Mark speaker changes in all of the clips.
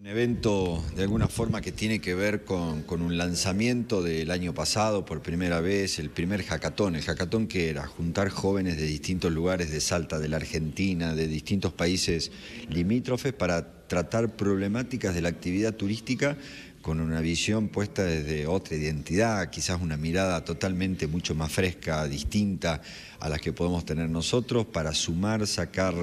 Speaker 1: Un evento de alguna forma que tiene que ver con, un lanzamiento del año pasado por primera vez, el primer jacatón. El jacatón que era juntar jóvenes de distintos lugares de Salta, de la Argentina, de distintos países limítrofes para tratar problemáticas de la actividad turística con una visión puesta desde otra identidad, quizás una mirada totalmente mucho más fresca, distinta a las que podemos tener nosotros, para sumar, sacar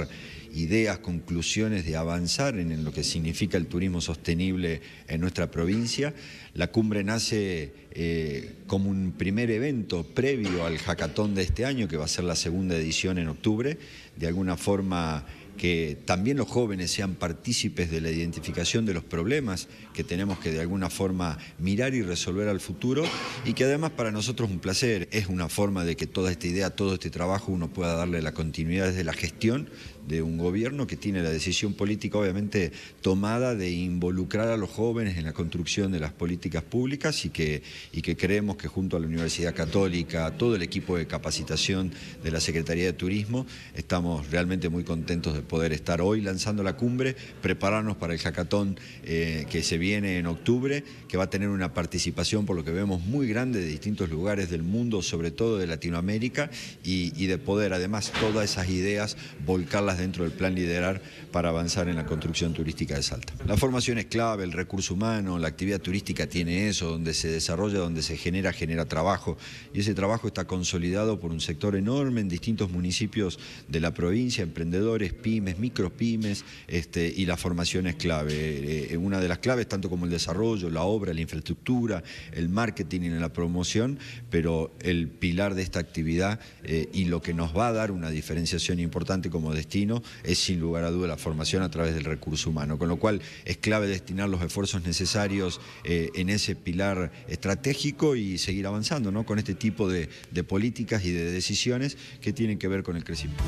Speaker 1: ideas, conclusiones de avanzar en lo que significa el turismo sostenible en nuestra provincia. La cumbre nace eh, como un primer evento previo al hackathon de este año, que va a ser la segunda edición en octubre, de alguna forma que también los jóvenes sean partícipes de la identificación de los problemas que tenemos que de alguna forma mirar y resolver al futuro y que además para nosotros es un placer, es una forma de que toda esta idea, todo este trabajo uno pueda darle la continuidad desde la gestión de un gobierno que tiene la decisión política obviamente tomada de involucrar a los jóvenes en la construcción de las políticas públicas y que, y que creemos que junto a la Universidad Católica, todo el equipo de capacitación de la Secretaría de Turismo, estamos realmente muy contentos de poder estar hoy lanzando la cumbre, prepararnos para el jacatón eh, que se viene en octubre, que va a tener una participación, por lo que vemos, muy grande de distintos lugares del mundo, sobre todo de Latinoamérica, y de poder además todas esas ideas volcarlas dentro del plan Liderar para avanzar en la construcción turística de Salta. La formación es clave, el recurso humano, la actividad turística tiene eso, donde se desarrolla, donde se genera, genera trabajo. Y ese trabajo está consolidado por un sector enorme en distintos municipios de la provincia, emprendedores, pymes, micropymes, este, y la formación es clave. Eh, eh, una de las claves, tanto como el desarrollo, la obra, la infraestructura, el marketing y la promoción, pero el pilar de esta actividad eh, y lo que nos va a dar una diferenciación importante como destino es sin lugar a duda la formación a través del recurso humano, con lo cual es clave destinar los esfuerzos necesarios eh, en ese pilar estratégico y seguir avanzando con este tipo de políticas y de decisiones que tienen que ver con el crecimiento.